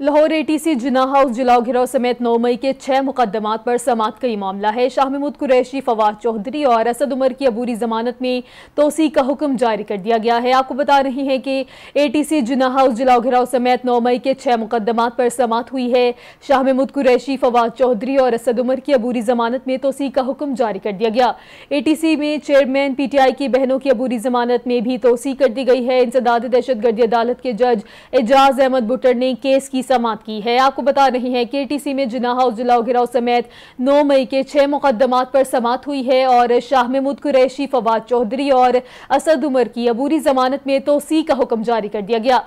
Lahore ATC जिना house जिला घिराव समेत नौ मई के छह मुकदमात पर समात का मामला है शाह महमूद कुरैशी फवाद चौधरी और असद उमर की अबूरी जमानत में तोसी का हुक्म जारी कर दिया गया है आपको बता रही हैं कि एटीसी जिना हाउस जिला घिराव समेत नौ मई के छह मुकदमात पर समात हुई है शाह महमूद कुरैशी फवाद चौधरी और असद उमर की अबूरी जमानत में तोसी का हुक्म जारी कर दिया गया ए टी सी में चेयरमैन पी टी आई की बहनों की अबूरी जमानत में भी तोसी कर दी गई है इंसदाद दहशत गर्दी अदालत के जज एजाज अहमद भुटर ने केस की की समाप्त की है आपको बता रहे हैं के टी सी में जिनाहा उजलाव गिराव समेत नौ मई के छह मुकदमात पर समात हुई है और शाह महमूद कुरैशी फवाद चौधरी और असद उमर की अबूरी जमानत में तोसी का हुक्म जारी कर दिया गया